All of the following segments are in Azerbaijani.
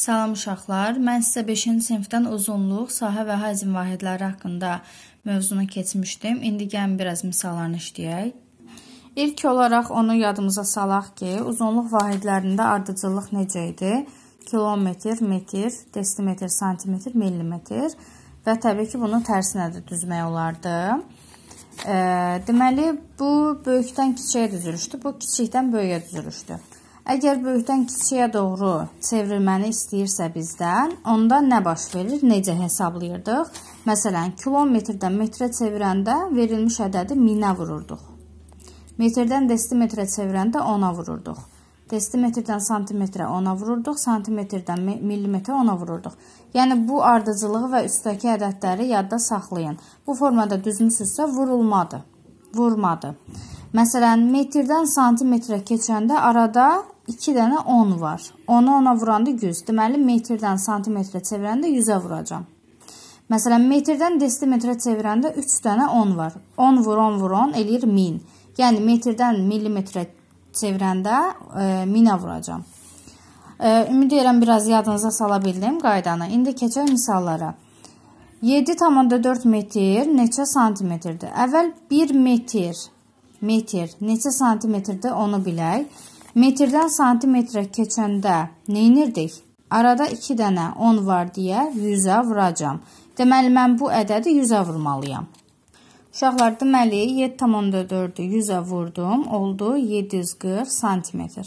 Salam uşaqlar, mən sizə 5-ci sinifdən uzunluq, sahə və həcm vahidləri haqqında mövzuna keçmişdim. İndi gəlin biraz misallarını işləyək. İlk olaraq onu yadımıza salaq ki, uzunluq vahidlərində ardıcıllıq necə idi? Kilometr, metr, desimetr, santimetr, millimetr və təbii ki, bunu tərsinə də düzmək olardı. E, deməli, bu böyükdən kiçiyə düzülüşdü, bu kiçikdən böyüyə düzülüşdü. Əgər böyükdən kiçiyə doğru çevrilməni istəyirsə bizdən, onda nə baş verir, necə hesablayırdıq? Məsələn, kilometrdən metrə çevirəndə verilmiş ədədi 1000-ə vururduq. Metrdən desimetrə çevirəndə 10-a vururduq. Desimetrdən santimetrə 10-a vururduq, santimetrdən millimetrə 10-a vururduq. Yəni bu ardıcılığı və üstdəki ədədləri yadda saxlayın. Bu formada düzmüsünüzsə vurulmadı. Vurmadı. Məsələn, metrdən santimetrə keçəndə arada 2 dənə 10 var. 10-u 10-a vuranda 100. Deməli, metrdən santimetrə çevirəndə 100-ə vuracam. Məsələn, metrdən desimetrə çevirəndə 3 dənə 10 var. 10 vur 10 vur 10 eləyir 1000. Yəni, metrdən millimetrə çevirəndə 1000-ə e, vuracam. E, ümid edirəm, biraz yadınıza sala bildim qaydanı. İndi keçək misallara. 7,4 metr neçə santimetrdir? Əvvəl 1 metr, metr neçə santimetrdir onu bilək. Metrdən santimetrə keçəndə neynirdik? Arada 2 dənə 10 var deyə 100-ə vuracam. Deməli mən bu ədədi 100-ə vurmalıyam. Uşaqlar, deməli 7.4-ü 100-ə vurdum, oldu 740 santimetr.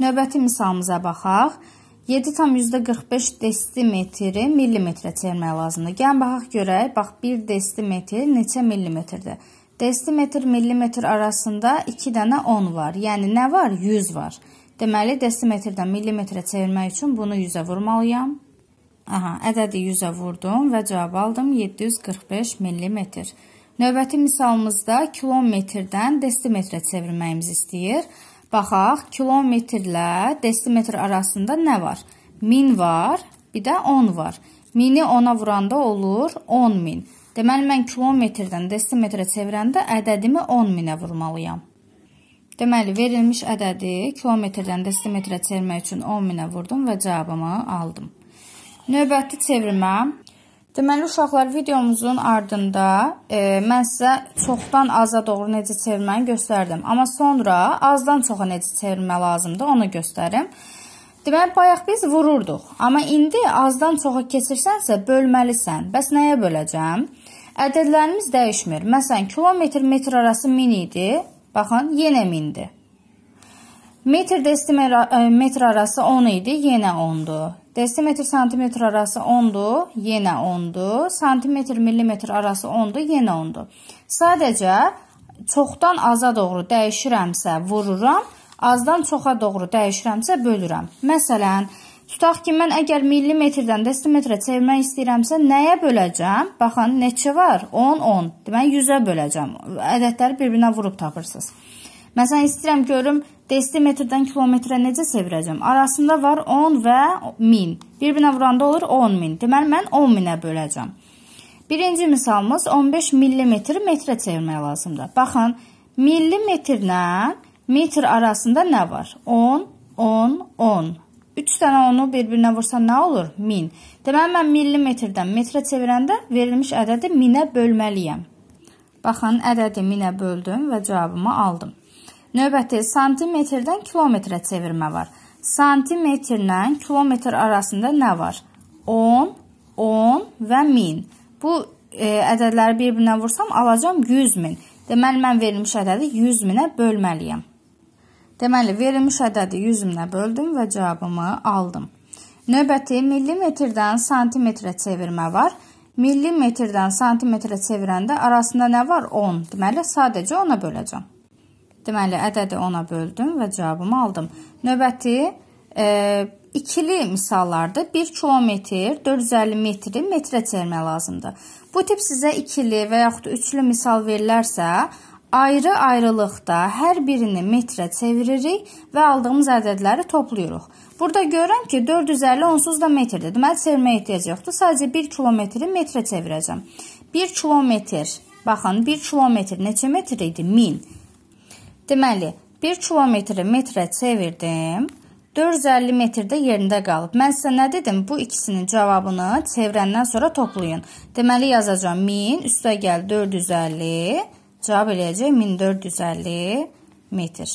Növbəti misalımıza baxaq. 7,45 desimetri millimetrə çevirmək lazımdır. Gəlin baxaq görək, bax 1 desimetr neçə millimetrdir? Desimetr, millimetr arasında 2 dənə 10 var. Yəni nə var? 100 var. Deməli, desimetrdən millimetrə çevirmək üçün bunu 100-ə vurmalıyam. Aha, ədədi 100-ə vurdum və cavab aldım 745 millimetr. Növbəti misalımızda kilometrdən desimetrə çevirməyimiz istəyir. Baxaq, kilometrlə desimetr arasında nə var? 1000 var, bir də 10 var. 1000-i 10-a vuranda olur 10.000. Deməli, mən kilometrdən desimetrə çevirəndə ədədimi 10 minə vurmalıyam. Deməli, verilmiş ədədi kilometrdən desimetrə çevirmək üçün 10 minə vurdum və cavabımı aldım. Növbəti çevirməm. Deməli, uşaqlar, videomuzun ardında e, mən sizə çoxdan aza doğru necə çevirməni göstərdim. Amma sonra azdan çoxa necə çevirmə lazımdır, onu göstərim. Deməli, bayaq biz vururduq. Amma indi azdan çoxa keçirsənsə, bölməlisən. Bəs nəyə böləcəm? Ədədlərimiz dəyişmir. Məsələn, kilometr metr arası 1000 idi. Baxın, yenə 1000-dir. Metr desimetr e, metr arası 10 idi, yenə 10-dur. Desimetr santimetr arası 10-dur, yenə 10-dur. Santimetr millimetr arası 10-dur, yenə 10-dur. Sadəcə çoxdan aza doğru dəyişirəmsə vururam, azdan çoxa doğru dəyişirəmsə bölürəm. Məsələn, Tutaq ki, mən əgər millimetrdən desimetrə çevirmək istəyirəmsə, nəyə böləcəm? Baxın, neçə var? 10, 10. Deməli 100-ə böləcəm. Ədədləri bir-birinə vurub tapırsınız. Məsələn, istəyirəm görüm desimetrdən kilometrə necə çevirəcəm? Arasında var 10 və 1000. Bir-birinə vuranda olur 10000. Deməli mən 10000-ə böləcəm. Birinci misalımız 15 millimetri metrə çevirmək lazımdır. Baxın, millimetrlə metr arasında nə var? 10, 10, 10. 3 dənə onu bir-birinə vursan nə olur? 1000. Deməli mən millimetrdən metrə çevirəndə verilmiş ədədi 1000-ə bölməliyəm. Baxın, ədədi 1000-ə böldüm və cavabımı aldım. Növbəti santimetrdən kilometrə çevirmə var. Santimetrlə kilometr arasında nə var? 10, 10 və 1000. Bu e, ədədləri bir-birinə vursam alacağım 100 min. Deməli mən verilmiş ədədi 100 minə bölməliyəm. Deməli, verilmiş ədədi 100-ünə böldüm və cavabımı aldım. Növbəti millimetrdən santimetrə çevirmə var. Millimetrdən santimetrə çevirəndə arasında nə var? 10. Deməli, sadəcə 10-a böləcəm. Deməli, ədədi 10-a böldüm və cavabımı aldım. Növbəti e, ikili misallardır. 1 kilometr 450 metri metrə çevirmək lazımdır. Bu tip sizə ikili və yaxud üçlü misal verilərsə, ayrı-ayrılıqda hər birini metrə çeviririk və aldığımız ədədləri toplayırıq. Burada görürəm ki, 450 onsuz da metrdir. Deməli, çevirməyə ehtiyac yoxdur. Sadəcə 1 kilometri metrə çevirəcəm. 1 kilometr. Baxın, 1 kilometr neçə metr idi? 1000. Deməli, 1 kilometri metrə çevirdim. 450 metrdə yerində qalıb. Mən sizə nə dedim? Bu ikisinin cavabını çevirəndən sonra toplayın. Deməli yazacağam 1000 üstə gəl 450 Cavab eləyəcək 1450 metr.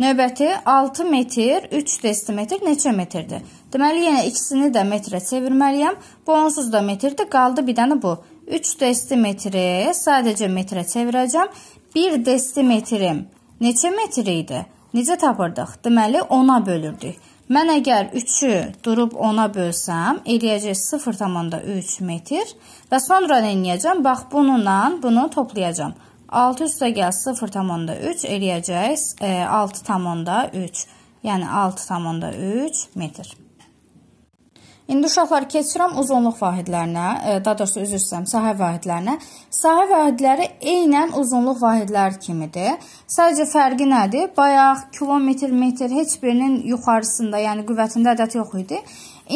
Növbəti 6 metr 3 desimetr neçə metrdir? Deməli yenə ikisini də metrə çevirməliyəm. Bu onsuz da metrdir. Qaldı bir dənə bu. 3 desimetri sadəcə metrə çevirəcəm. 1 desimetrim neçə metr idi? Necə tapırdıq? Deməli 10-a bölürdük. Mən əgər 3-ü durub 10-a bölsəm, eləyəcək 0,3 metr və sonra nə edəcəm? Bax, bununla bunu toplayacağam. 6 üstə gəl 0,3 eləyəcək 6,3, e, yəni 6,3 metr. İndi uşaqlar keçirəm uzunluq vahidlərinə, e, daha doğrusu üzr istəyirəm, sahə vahidlərinə. Sahə vahidləri eynən uzunluq vahidləri kimidir. Sadəcə fərqi nədir? Bayaq kilometr, metr heç birinin yuxarısında, yəni qüvvətində ədəd yox idi.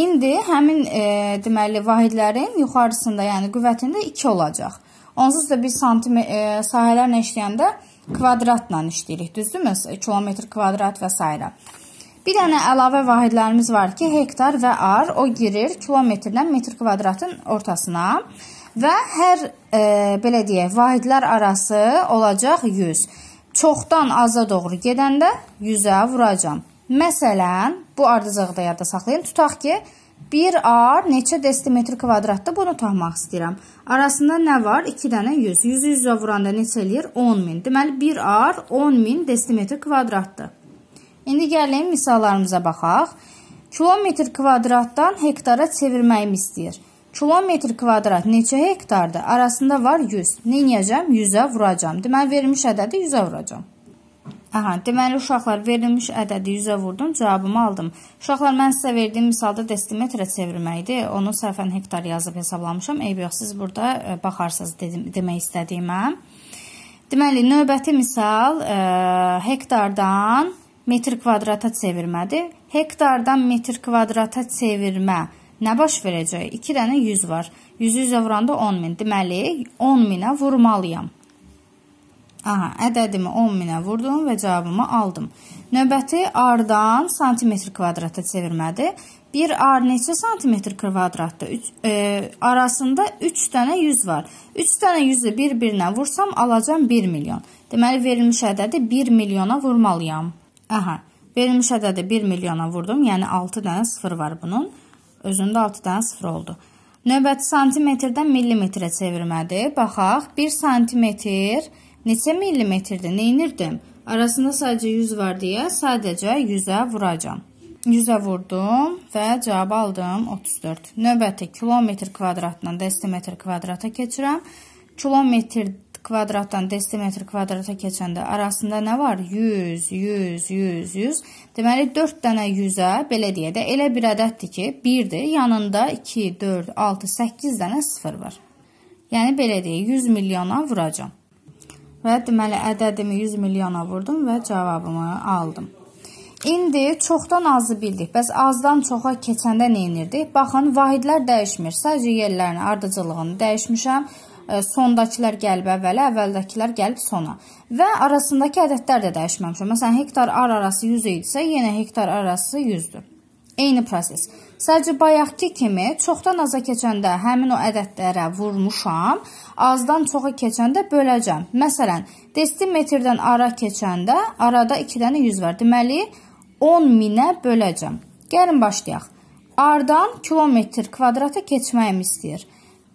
İndi həmin e, deməli vahidlərin yuxarısında, yəni qüvvətində 2 olacaq. Onsuz da biz santim e, sahələrlə işləyəndə kvadratla işləyirik, düzdürmü? Kilometr kvadrat və s. Bir dənə əlavə vahidlərimiz var ki, hektar və ar o girir kilometrdən metr kvadratın ortasına və hər e, belə deyək, vahidlər arası olacaq 100. Çoxdan aza doğru gedəndə 100-ə vuracam. Məsələn, bu ardıcıqda yadda saxlayın. Tutaq ki, 1 ar neçə desimetr kvadratda bunu tapmaq istəyirəm. Arasında nə var? 2 dənə 100. 100-ü 100-ə vuranda neçə eləyir? 10 min. Deməli, 1 ar 10 min desimetr kvadratdır. İndi gəlin misallarımıza baxaq. Kilometr kvadratdan hektara çevirməyimi istəyir. Kilometr kvadrat neçə hektardır? Arasında var 100. Nəyəcəm? 100-ə vuracam. Deməli verilmiş ədədi 100-ə vuracam. Aha, deməli uşaqlar verilmiş ədədi 100-ə vurdum, cavabımı aldım. Uşaqlar mən sizə verdiyim misalda desimetrə çevirməkdi. Onu səhvən hektar yazıb hesablamışam. Eyb yox, siz burada e, baxarsınız dedim, demək istədiyimə. Deməli növbəti misal ə, e, hektardan metr kvadrata çevirmədir. Hektardan metr kvadrata çevirmə nə baş verəcək? 2 dənə 100 var. 100-ü 100 vuranda 10 min. Deməli 10 minə vurmalıyam. Aha, ədədimi 10 minə vurdum və cavabımı aldım. Növbəti ardan santimetr kvadrata çevirmədir. Bir ar neçə santimetr kvadratdır? Üç, e, arasında 3 dənə 100 var. 3 dənə 100-ü bir-birinə vursam alacam 1 milyon. Deməli verilmiş ədədi 1 milyona vurmalıyam. Aha, verilmiş ədədi 1 milyona vurdum, yəni 6 dənə 0 var bunun. Özündə 6 dənə 0 oldu. Növbəti santimetrdən millimetrə çevirmədir. Baxaq, 1 santimetr neçə millimetrdir? Neyinirdim? Arasında sadəcə 100 var deyə sadəcə 100-ə vuracam. 100-ə vurdum və cavabı aldım 34. Növbəti kilometr kvadratdan desimetr kvadrata keçirəm. Kilometr kvadratdan desimetr kvadrata keçəndə arasında nə var? 100, 100, 100, 100. Deməli 4 dənə 100-ə belə deyə də elə bir ədəddir ki, 1-dir. Yanında 2, 4, 6, 8 dənə 0 var. Yəni belə deyə 100 milyona vuracam. Və deməli ədədimi 100 milyona vurdum və cavabımı aldım. İndi çoxdan azı bildik. Bəs azdan çoxa keçəndə nə edirdik? Baxın, vahidlər dəyişmir. Sadəcə yerlərini, ardıcıllığını dəyişmişəm sondakılar gəlib əvvələ, əvvəldəkilər gəlib sona. Və arasındakı ədədlər də dəyişməmişəm. Məsələn, hektar ar arası 100 idisə, yenə hektar arası 100-dür. Eyni proses. Sadəcə bayaqki kimi çoxdan aza keçəndə həmin o ədədlərə vurmuşam, azdan çoxa keçəndə böləcəm. Məsələn, desimetrdən ara keçəndə arada 2 dənə 100 var. Deməli 10 minə böləcəm. Gəlin başlayaq. Ardan kilometr kvadrata keçməyimi istəyir.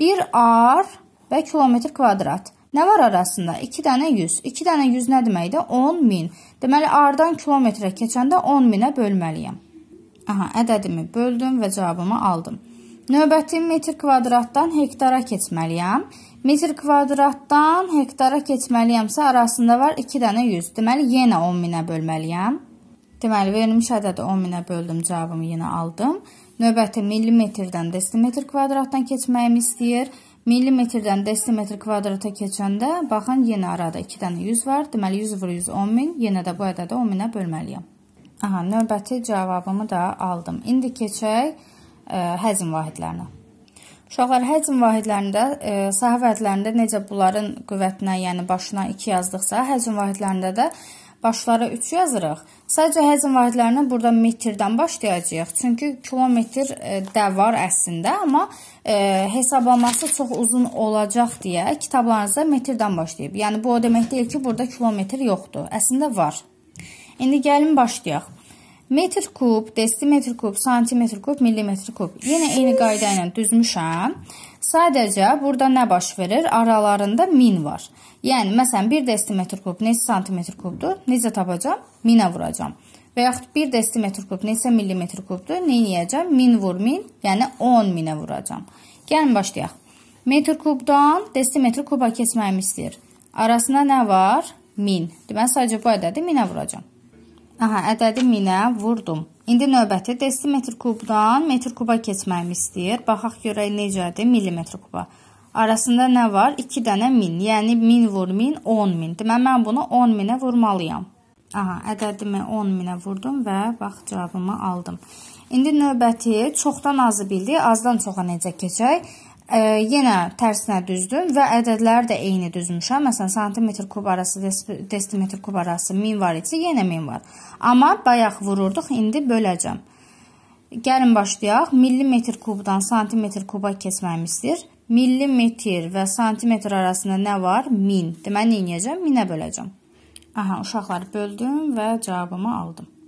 1 ar və kilometr kvadrat. Nə var arasında? 2 dənə 100. 2 dənə 100 nə deməkdir? 10 min. Deməli, ardan kilometrə keçəndə 10 minə bölməliyəm. Aha, ədədimi böldüm və cavabımı aldım. Növbəti metr kvadratdan hektara keçməliyəm. Metr kvadratdan hektara keçməliyəmsə arasında var 2 dənə 100. Deməli, yenə 10 minə bölməliyəm. Deməli, verilmiş ədədi 10 minə böldüm, cavabımı yenə aldım. Növbəti millimetrdən desimetr kvadratdan keçməyimi istəyir. Millimetrdən desimetr kvadrata keçəndə, baxın, yenə arada 2 dənə 100 var. Deməli, 100 vur 100 10 min. Yenə də bu ədədi 10 minə bölməliyəm. Aha, növbəti cavabımı da aldım. İndi keçək ə, e, həzm vahidlərinə. Uşaqlar, həzm vahidlərində, ə, e, sahə vahidlərində necə bunların qüvvətinə, yəni başına 2 yazdıqsa, həzm vahidlərində də başlara 3 yazırıq. Sadəcə həcm vahidlərini burada metrdən başlayacağıq. Çünki kilometr e, də var əslində, amma e, hesablaması çox uzun olacaq deyə kitablarınıza metrdən başlayıb. Yəni bu o demək deyil ki, burada kilometr yoxdur. Əslində var. İndi gəlin başlayaq. Metr kub, desimetr kub, santimetr kub, millimetr kub. Yenə eyni qayda ilə düzmüşəm. Sadəcə burada nə baş verir? Aralarında min var. Yəni, məsələn, bir desimetr kub neçə santimetr kubdur? Necə tapacam? Minə vuracam. Və yaxud bir desimetr kub neçə millimetr kubdur? Neynəyəcəm? Min vur min, yəni 10 minə vuracam. Gəlin başlayaq. Metr kubdan desimetr kuba keçməyimi istəyir. Arasında nə var? 1000. Deməli, sadəcə bu ədədi minə vuracam. Aha, ədədi minə vurdum. İndi növbəti desimetr kubdan metr kuba keçməyimi istəyir. Baxaq görək necədir millimetr kuba. 1000 arasında nə var? 2 dənə 1000. Yəni 1000 vur 1000 10000. Deməli mən bunu 10000-ə vurmalıyam. Aha, ədədimi 10000-ə vurdum və bax cavabımı aldım. İndi növbəti çoxdan azı bildik, azdan çoxa necə keçək? Ə, yenə tərsinə düzdüm və ədədləri də eyni düzmüşəm. Məsələn, santimetr kub arası, desimetr kub arası 1000 var idi, yenə 1000 var. Amma bayaq vururduq, indi böləcəm. Gəlin başlayaq. Millimetr kubdan santimetr kuba keçməyimizdir millimetr və santimetr arasında nə var? 1000. Deməli, nə edəcəm? 1000-ə böləcəm. Aha, uşaqlar böldüm və cavabımı aldım.